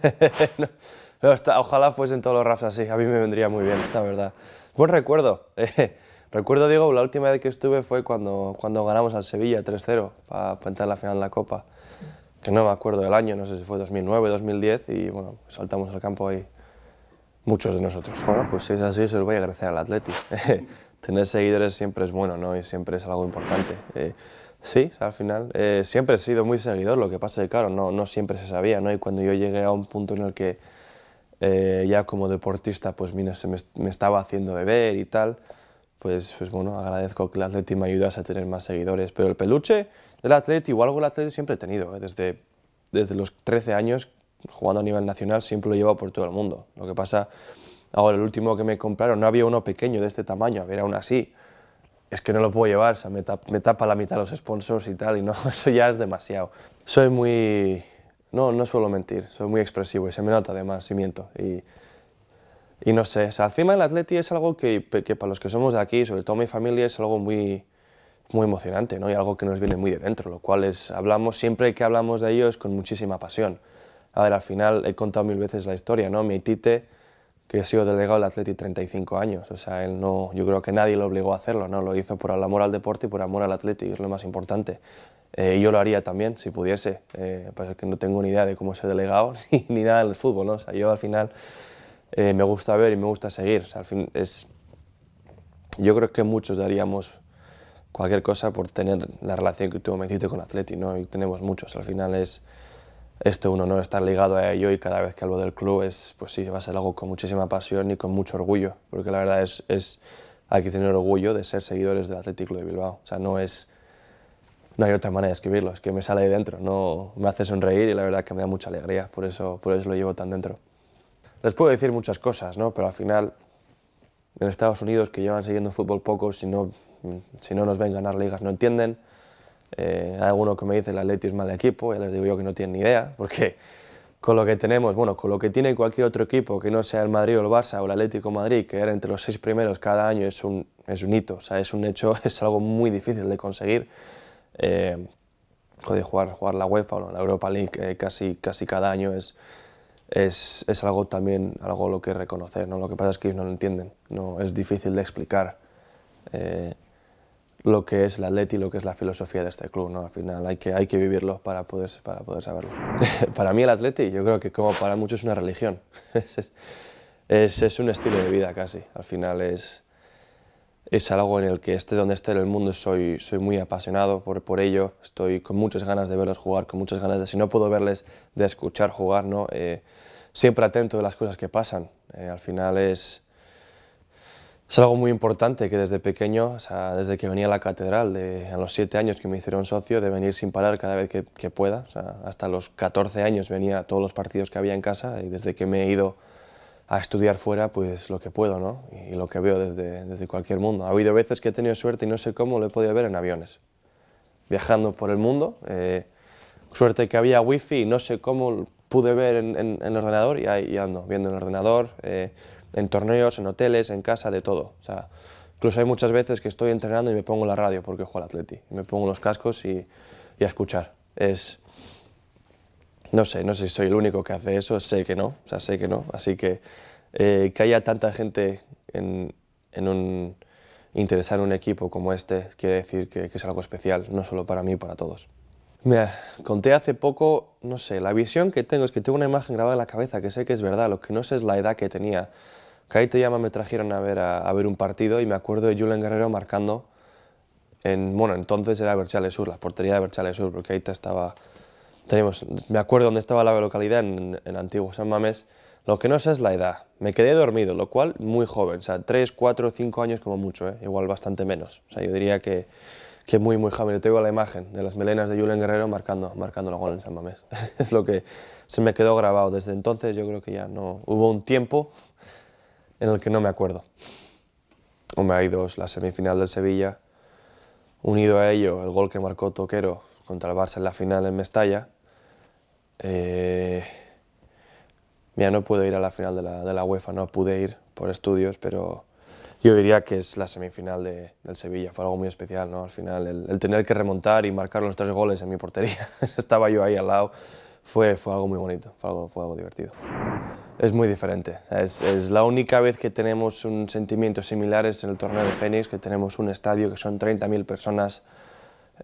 ojalá fuesen todos los rafts así, a mí me vendría muy bien, la verdad. Buen recuerdo. recuerdo, Diego, la última vez que estuve fue cuando, cuando ganamos al Sevilla 3-0 para entrar a la final de la Copa. Que no me acuerdo del año, no sé si fue 2009, 2010, y bueno, saltamos al campo ahí muchos de nosotros. Bueno, pues si es así, se lo voy a agradecer al Atleti. tener seguidores siempre es bueno, ¿no? Y siempre es algo importante. Eh, Sí, al final eh, siempre he sido muy seguidor, lo que pasa es que claro, no, siempre se sabía, ¿no? Y cuando yo llegué a un punto en el que eh, ya como deportista, pues mira, se me, estaba haciendo beber y tal, pues, pues bueno, agradezco que el Atleti me ayudase a tener más seguidores, pero el peluche del Atleti o algo del Atleti siempre he tenido, eh, desde, desde los 13 años jugando a nivel nacional siempre lo he por todo el mundo, lo que pasa, ahora el último que me compraron no había uno pequeño de este tamaño, a ver, aún así, es que no lo puedo llevar, me, tapa la mitad los sponsors y tal, y no, eso ya es demasiado. Soy muy... No, no suelo mentir, soy muy expresivo y se me nota además si miento. Y, y no sé, encima el atleti es algo que, para los que somos de aquí, sobre todo mi familia, es algo muy, muy emocionante, ¿no? Y algo que nos viene muy de dentro, lo cual es, hablamos, siempre que hablamos de ellos con muchísima pasión. A ver, al final he contado mil veces la historia, ¿no? Mi tite que ha sido delegado del Atleti 35 años. O sea, él no, yo creo que nadie lo obligó a hacerlo, ¿no? Lo hizo por el amor al deporte y por el amor al Atleti, es lo más importante. Eh, yo lo haría también, si pudiese. Eh, pues es que no tengo ni idea de cómo ha delegado ni, nada nada del fútbol, ¿no? sea, yo al final eh, me gusta ver y me gusta seguir. al fin es... Yo creo que muchos daríamos cualquier cosa por tener la relación que tú me hiciste con Atleti, ¿no? Y tenemos muchos. Al final es... Esto, uno no estar ligado a ello y cada vez que hablo del club es, pues sí, va a ser algo con muchísima pasión y con mucho orgullo, porque la verdad es, es hay que tener orgullo de ser seguidores del Atlético de Bilbao. O sea, no es, no hay otra manera de escribirlo, es que me sale ahí dentro, no, me hace sonreír y la verdad que me da mucha alegría, por eso, por eso lo llevo tan dentro. Les puedo decir muchas cosas, ¿no? pero al final en Estados Unidos que llevan siguiendo fútbol poco, si no, si no nos ven ganar ligas no entienden, eh, hay algunos que me dicen el Atlético es mal equipo, ya les digo yo que no tienen ni idea, porque con lo que tenemos, bueno, con lo que tiene cualquier otro equipo que no sea el Madrid o el Barça o el Atlético Madrid, que era entre los seis primeros cada año, es un, hito, o sea, es un hecho, es algo muy difícil de conseguir. Eh, joder, jugar, la UEFA o la Europa League eh, casi, casi cada año es, algo también, algo lo que reconocer, ¿no? Lo que pasa es que ellos no lo entienden, no, es difícil de explicar. Eh, lo que es el atleti y lo que es la filosofía de este club. ¿no? Al final hay que, hay que vivirlo para poder, para poder saberlo. para mí el atleti, yo creo que como para muchos es una religión. es, es, un estilo de vida casi. Al final es, es algo en el que esté donde esté en el mundo soy, soy muy apasionado por, ello. Estoy con muchas ganas de verlos jugar, con muchas ganas de, si no puedo verles, de escuchar jugar. ¿no? Eh, siempre atento de las cosas que pasan. Eh, al final es es algo muy importante que desde pequeño, o sea, desde que venía a la catedral, de, a los siete años que me hicieron socio, de venir sin parar cada vez que, pueda, o sea, hasta los 14 años venía a todos los partidos que había en casa y desde que me he ido a estudiar fuera, pues lo que puedo, ¿no? Y, lo que veo desde, desde cualquier mundo. Ha habido veces que he tenido suerte y no sé cómo lo he podido ver en aviones, viajando por el mundo. Eh, suerte que había wifi y no sé cómo pude ver en, el ordenador y ahí ando, viendo en el ordenador. Eh, en torneos, en hoteles, en casa, de todo. O sea, incluso hay muchas veces que estoy entrenando y me pongo la radio porque juego al atleti. Me pongo los cascos y, y a escuchar. Es, no sé, no sé si soy el único que hace eso, sé que no, o sea, sé que no. Así que eh, que haya tanta gente en, en un, interesada en un equipo como este quiere decir que, que, es algo especial, no solo para mí, para todos. Mira, conté hace poco, no sé, la visión que tengo es que tengo una imagen grabada en la cabeza que sé que es verdad, lo que no sé es la edad que tenía ahí y ya me trajeron a ver, a, ver un partido y me acuerdo de Julen Guerrero marcando en, bueno, entonces era Berchales Sur, la portería de Berchales Sur, porque ahí estaba, tenemos, me acuerdo dónde estaba la localidad, en, en, Antiguo San Mamés, lo que no sé es la edad, me quedé dormido, lo cual muy joven, o sea, 3, 4, 5 años como mucho, ¿eh? igual bastante menos, o sea, yo diría que, que muy, muy joven, yo tengo la imagen de las melenas de Julen Guerrero marcando, marcando la gol en San Mamés, es lo que se me quedó grabado, desde entonces yo creo que ya no, hubo un tiempo en el que no me acuerdo. Hombre, hay dos, la semifinal del Sevilla, unido a ello el gol que marcó Toquero contra el Barça en la final en Mestalla. Eh, ya no pude ir a la final de la, de la, UEFA, no pude ir por estudios, pero yo diría que es la semifinal del Sevilla, fue algo muy especial, ¿no? Al final, el, tener que remontar y marcar los tres goles en mi portería, estaba yo ahí al lado, fue, fue algo muy bonito, fue algo, fue algo divertido. Es muy diferente. Es, la única vez que tenemos un sentimiento similar es en el torneo de Fénix, que tenemos un estadio que son 30.000 personas,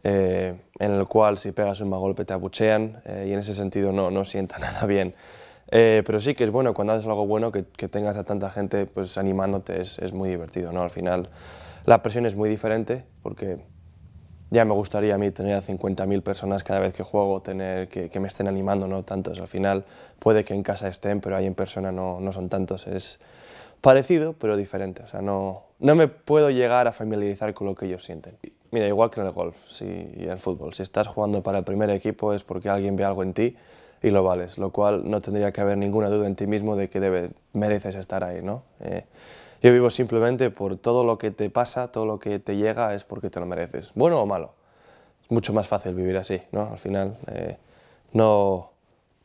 eh, en el cual si pegas un mal golpe te abuchean eh, y en ese sentido no, no sienta nada bien. Eh, pero sí que es bueno cuando haces algo bueno que, tengas a tanta gente pues, animándote, es, es muy divertido. ¿no? Al final la presión es muy diferente porque ya me gustaría a mí tener a 50.000 personas cada vez que juego, tener que, me estén animando, no tantos. Al final puede que en casa estén, pero ahí en persona no, no son tantos. Es parecido, pero diferente. O sea, no, no me puedo llegar a familiarizar con lo que ellos sienten. Mira, igual que en el golf si, y el fútbol. Si estás jugando para el primer equipo es porque alguien ve algo en ti y lo vales, lo cual no tendría que haber ninguna duda en ti mismo de que mereces estar ahí, ¿no? Eh, yo vivo simplemente por todo lo que te pasa, todo lo que te llega es porque te lo mereces, bueno o malo. Es mucho más fácil vivir así, ¿no? Al final eh, no,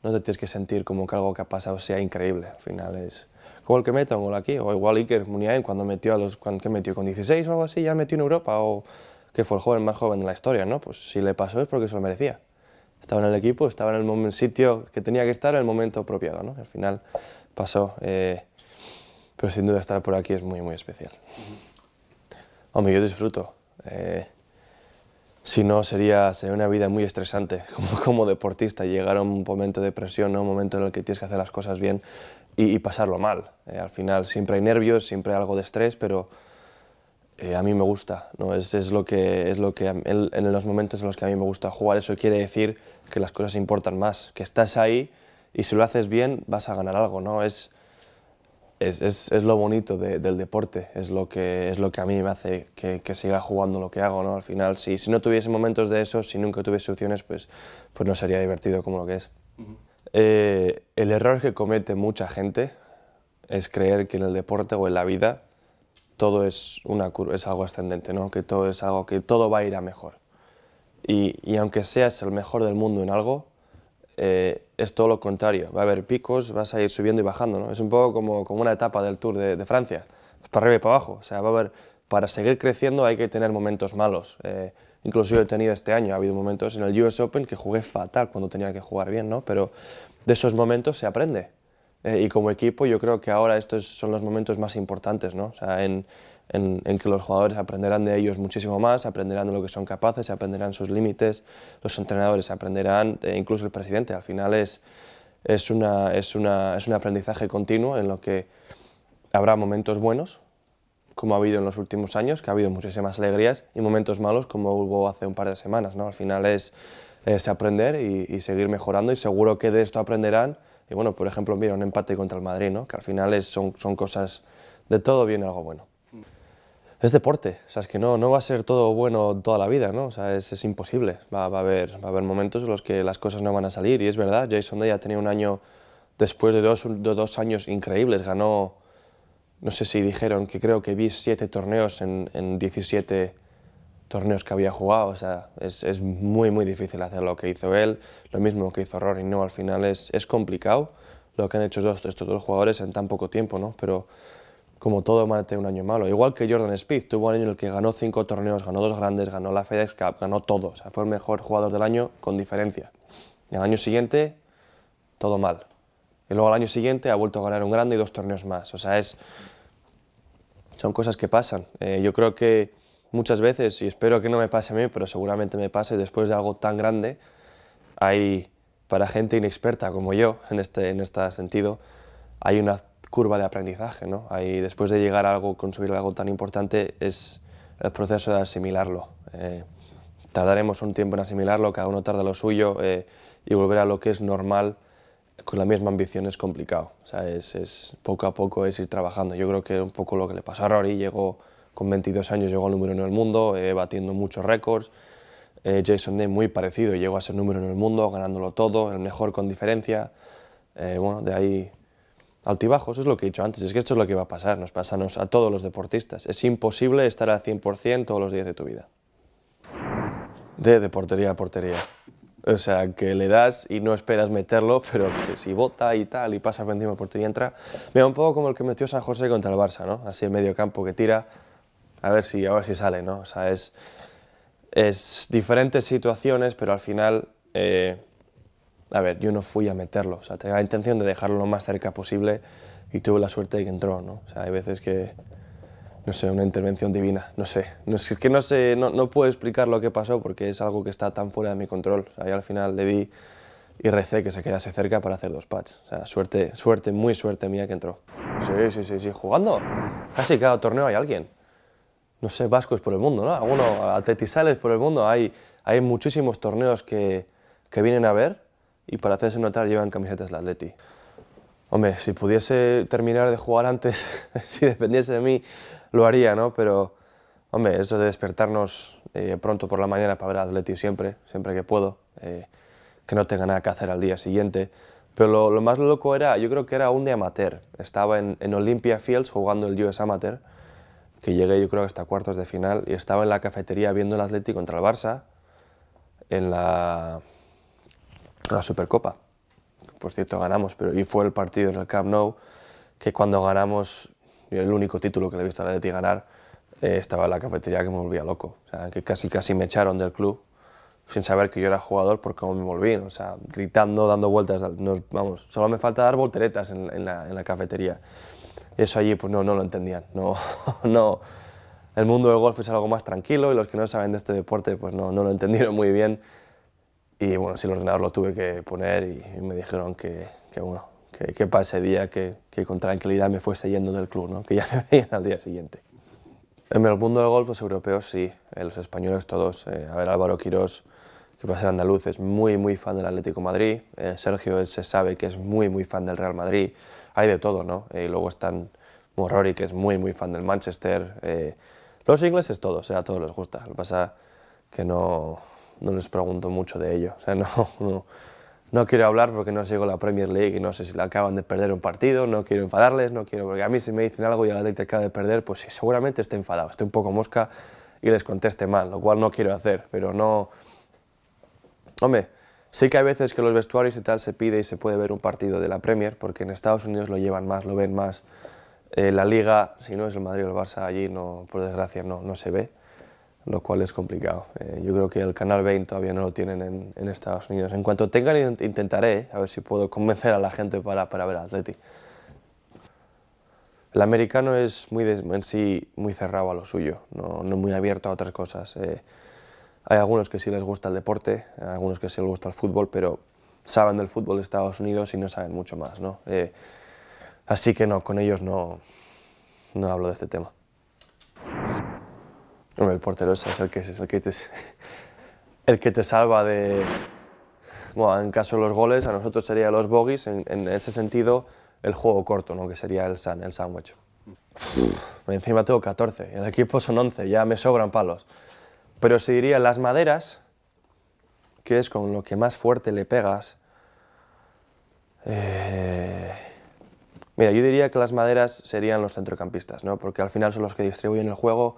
no te tienes que sentir como que algo que ha pasado sea increíble. Al final es como el que meta un gol aquí, o igual Iker Muniain cuando metió a los, cuando, metió? Con 16 o algo así, ya metió en Europa, o que fue el joven más joven de la historia, ¿no? Pues si le pasó es porque se lo merecía. Estaba en el equipo, estaba en el sitio que tenía que estar, en el momento apropiado, ¿no? Al final pasó. Eh, pero sin duda estar por aquí es muy, muy especial. Hombre, yo disfruto. Eh, si no, sería, una vida muy estresante como, deportista, llegar a un momento de presión, un momento en el que tienes que hacer las cosas bien y, pasarlo mal. Eh, al final siempre hay nervios, siempre hay algo de estrés, pero eh, a mí me gusta. ¿no? Es, lo que, es lo que en, en, los momentos en los que a mí me gusta jugar, eso quiere decir que las cosas importan más, que estás ahí y si lo haces bien vas a ganar algo. ¿no? Es, es, lo bonito del deporte, es lo, que, es lo que a mí me hace que, siga jugando lo que hago, ¿no? Al final, si, si, no tuviese momentos de eso, si nunca tuviese opciones, pues, pues no sería divertido como lo que es. Eh, el error que comete mucha gente es creer que en el deporte o en la vida todo es, una, es algo ascendente, ¿no? que todo es algo que todo va a ir a mejor. y aunque seas el mejor del mundo en algo, eh, es todo lo contrario. Va a haber picos, vas a ir subiendo y bajando. ¿no? Es un poco como, como una etapa del Tour de, Francia, para arriba y para abajo. O sea, va a haber, para seguir creciendo hay que tener momentos malos. Eh, incluso he tenido este año, ha habido momentos en el US Open que jugué fatal cuando tenía que jugar bien, ¿no? pero de esos momentos se aprende. Eh, y como equipo yo creo que ahora estos son los momentos más importantes. ¿no? O sea, en, en, que los jugadores aprenderán de ellos muchísimo más, aprenderán de lo que son capaces, aprenderán sus límites, los entrenadores aprenderán, eh, incluso el presidente. Al final es, es, una, es, es un aprendizaje continuo en lo que habrá momentos buenos, como ha habido en los últimos años, que ha habido muchísimas alegrías, y momentos malos, como hubo hace un par de semanas. ¿no? Al final es, aprender y, seguir mejorando, y seguro que de esto aprenderán. Y bueno, por ejemplo, mira, un empate contra el Madrid, que al final es, son, son cosas, de todo viene algo bueno es deporte, o que no, no va a ser todo bueno toda la vida, ¿no? O sea, es, imposible, va, a haber, va a haber momentos en los que las cosas no van a salir y es verdad, Jason Day ha tenido un año, después de dos, años increíbles, ganó, no sé si dijeron que creo que vi siete torneos en, en 17 torneos que había jugado, o sea, es, muy, muy difícil hacer lo que hizo él, lo mismo que hizo Rory, no, al final es, es complicado lo que han hecho estos, estos dos jugadores en tan poco tiempo, ¿no? Pero como todo Marte un año malo. Igual que Jordan Spieth, tuvo un año en el que ganó cinco torneos, ganó dos grandes, ganó la FedEx Cup, ganó todo. O sea, fue el mejor jugador del año con diferencia. Y al año siguiente, todo mal. Y luego al año siguiente ha vuelto a ganar un grande y dos torneos más. O sea, es, son cosas que pasan. Eh, yo creo que muchas veces, y espero que no me pase a mí, pero seguramente me pase después de algo tan grande, hay, para gente inexperta como yo en este, en este sentido, hay una curva de aprendizaje. ¿no? después de llegar a algo, conseguir algo tan importante, es el proceso de asimilarlo. Eh, tardaremos un tiempo en asimilarlo, cada uno tarda lo suyo eh, y volver a lo que es normal con la misma ambición es complicado. O sea, es, poco a poco es ir trabajando. Yo creo que un poco lo que le pasó a Rory, llegó con 22 años, llegó al número uno del mundo, eh, batiendo muchos récords. Jason Day muy parecido, llegó a ser número uno del mundo, ganándolo todo, el mejor con diferencia. bueno, de ahí altibajos, es lo que he dicho antes, es que esto es lo que va a pasar, nos pasa a todos los deportistas. Es imposible estar al 100% todos los días de tu vida. De, portería a portería. O sea, que le das y no esperas meterlo, pero si bota y tal y pasa por encima de portería entra. Mira, un poco como el que metió San José contra el Barça, ¿no? Así el medio campo que tira, a ver si, a ver si sale, ¿no? O sea, es, es diferentes situaciones, pero al final... Eh, a ver, yo no fui a meterlo, o sea, tenía la intención de dejarlo lo más cerca posible y tuve la suerte de que entró, ¿no? O sea, hay veces que, no sé, una intervención divina, no sé, no es que no sé, no, puedo explicar lo que pasó porque es algo que está tan fuera de mi control, o al final le di y recé que se quedase cerca para hacer dos pats o sea, suerte, suerte, muy suerte mía que entró. Sí, sí, sí, sí, jugando, casi cada torneo hay alguien, no sé, vascos por el mundo, ¿no? Algunos atletizales por el mundo, hay, hay muchísimos torneos que, que vienen a ver, y para hacerse notar llevan camisetas del Atleti. Hombre, si pudiese terminar de jugar antes, si dependiese de mí, lo haría, ¿no? Pero, hombre, eso de despertarnos eh, pronto por la mañana para ver al Atleti siempre, siempre que puedo, eh, que no tenga nada que hacer al día siguiente. Pero lo, más loco era, yo creo que era un de amateur. Estaba en, en Olympia Fields jugando el US Amateur, que llegué yo creo hasta cuartos de final, y estaba en la cafetería viendo el Atleti contra el Barça, en la la Supercopa. Por cierto, ganamos, pero y fue el partido en el Camp Nou que cuando ganamos, el único título que le he visto a la ti ganar, eh, estaba en la cafetería que me volvía loco. que casi, casi me echaron del club sin saber que yo era jugador porque me volví, o sea, gritando, dando vueltas, vamos, solo me falta dar volteretas en, la, en, la, cafetería. Eso allí, pues no, no lo entendían, no, no. El mundo del golf es algo más tranquilo y los que no saben de este deporte, pues no, no lo entendieron muy bien y bueno, si el ordenador lo tuve que poner y, me dijeron que, que bueno, que, que, para ese día que, con tranquilidad me fuese yendo del club, ¿no? que ya me veían al día siguiente. En el mundo del golf, los europeos sí, eh, los españoles todos. Eh, a ver, Álvaro Quirós, que pasa a andaluz, es muy, muy fan del Atlético Madrid. Eh, Sergio, Sergio se sabe que es muy, muy fan del Real Madrid. Hay de todo, ¿no? y luego están Morori, que es muy, muy fan del Manchester. los ingleses todos, a todos les gusta. Lo que pasa que no, no les pregunto mucho de ello. no, no, quiero hablar porque no sigo la Premier League y no sé si le acaban de perder un partido, no quiero enfadarles, no quiero, porque a mí si me dicen algo y a la te acaba de perder, pues seguramente esté enfadado, esté un poco mosca y les conteste mal, lo cual no quiero hacer, pero no... Hombre, sí que hay veces que los vestuarios y tal se pide y se puede ver un partido de la Premier, porque en Estados Unidos lo llevan más, lo ven más. Eh, la Liga, si no es el Madrid o el Barça, allí no, por desgracia no, no se ve lo cual es complicado. Eh, yo creo que el canal 20 todavía no lo tienen en, Estados Unidos. En cuanto tengan, intentaré a ver si puedo convencer a la gente para, para ver Atleti. El americano es muy en sí muy cerrado a lo suyo, no, muy abierto a otras cosas. Eh, hay algunos que sí les gusta el deporte, algunos que sí les gusta el fútbol, pero saben del fútbol de Estados Unidos y no saben mucho más. ¿no? Eh, así que no, con ellos no, no hablo de este tema el portero es el que, el que, te, salva de... en caso de los goles, a nosotros sería los bogies, en, ese sentido, el juego corto, ¿no? que sería el, san, el sándwich. Encima tengo 14, el equipo son 11, ya me sobran palos. Pero si diría las maderas, que es con lo que más fuerte le pegas, eh, Mira, yo diría que las maderas serían los centrocampistas, ¿no? porque al final son los que distribuyen el juego,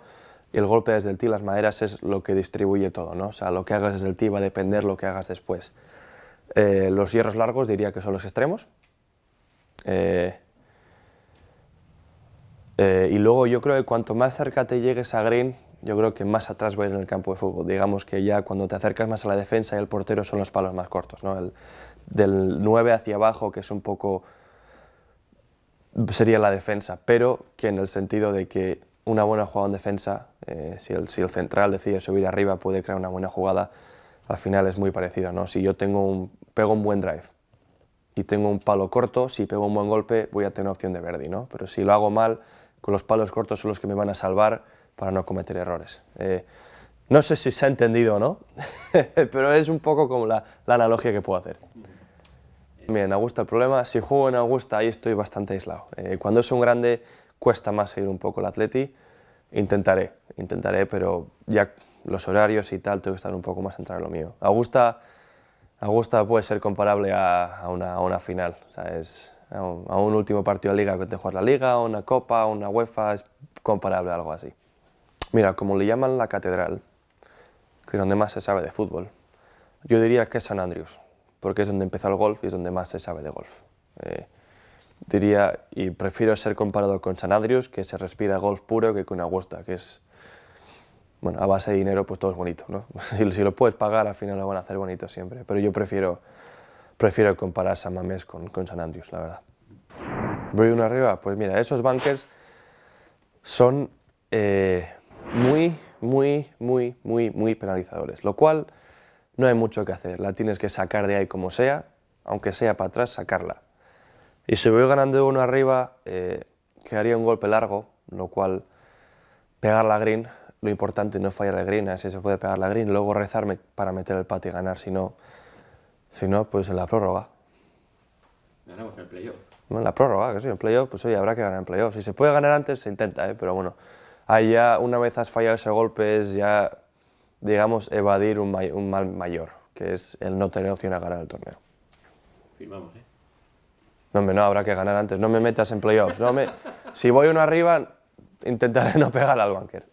el golpe desde el ti, las maderas, es lo que distribuye todo, ¿no? O sea, lo que hagas desde el ti va a depender lo que hagas después. Eh, los hierros largos diría que son los extremos. Eh, eh, y luego yo creo que cuanto más cerca te llegues a green, yo creo que más atrás va en el campo de fútbol. Digamos que ya cuando te acercas más a la defensa y al portero son los palos más cortos, ¿no? del 9 hacia abajo, que es un poco... sería la defensa, pero que en el sentido de que una buena jugada en defensa, eh, si, el, si, central decide subir arriba puede crear una buena jugada, al final es muy parecido. ¿no? Si yo tengo un, pego un buen drive y tengo un palo corto, si pego un buen golpe voy a tener opción de verde ¿no? pero si lo hago mal, con los palos cortos son los que me van a salvar para no cometer errores. Eh, no sé si se ha entendido o no, pero es un poco como la, la analogía que puedo hacer. Bien, Augusta, el problema, si juego en Augusta, ahí estoy bastante aislado. Eh, cuando es un grande, cuesta más seguir un poco el atleti, intentaré, intentaré, pero ya los horarios y tal, tengo que estar un poco más centrado en lo mío. Augusta, puede ser comparable a, una, final, es a un, último partido de liga que te juegas la liga, una copa, una UEFA, es comparable a algo así. Mira, como le llaman la catedral, que es donde más se sabe de fútbol, yo diría que es San Andrews, porque es donde empezó el golf y es donde más se sabe de golf. Eh, diría, y prefiero ser comparado con San Andrius, que se respira golf puro, que con Augusta, que es, bueno, a base de dinero, pues todo es bonito, ¿no? si, lo puedes pagar, al final lo van a hacer bonito siempre. Pero yo prefiero, prefiero comparar San Mamés con, con San Andrius, la verdad. Voy uno arriba, pues mira, esos bunkers son muy, muy, muy, muy, muy penalizadores, lo cual no hay mucho que hacer. La tienes que sacar de ahí como sea, aunque sea para atrás, sacarla. Y si voy ganando uno arriba, eh, quedaría un golpe largo, lo cual pegar la green, lo importante no es fallar la green, así ¿eh? se puede pegar la green, luego rezarme para meter el pat y ganar, si no, si no pues en la prórroga. Ganamos el playoff. en la prórroga, que sí, en playoff, pues oye, habrá que ganar en playoff. Si se puede ganar antes, se intenta, ¿eh? pero bueno, ahí ya una vez has fallado ese golpe es ya, digamos, evadir un, un mal mayor, que es el no tener opción a ganar el torneo. Firmamos, ¿eh? No, hombre, no, habrá que ganar antes. No me metas en playoffs. No me... Si voy uno arriba, intentaré no pegar al banquero.